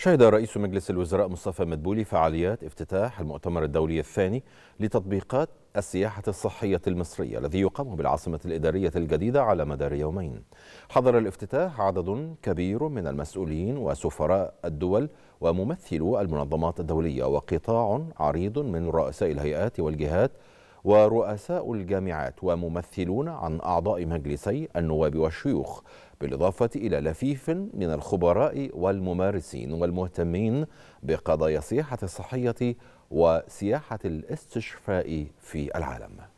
شهد رئيس مجلس الوزراء مصطفى مدبولي فعاليات افتتاح المؤتمر الدولي الثاني لتطبيقات السياحة الصحية المصرية الذي يقام بالعاصمة الإدارية الجديدة على مدار يومين حضر الافتتاح عدد كبير من المسؤولين وسفراء الدول وممثلو المنظمات الدولية وقطاع عريض من رؤساء الهيئات والجهات ورؤساء الجامعات وممثلون عن أعضاء مجلسي النواب والشيوخ بالإضافة إلى لفيف من الخبراء والممارسين والمهتمين بقضايا السياحة الصحية وسياحة الاستشفاء في العالم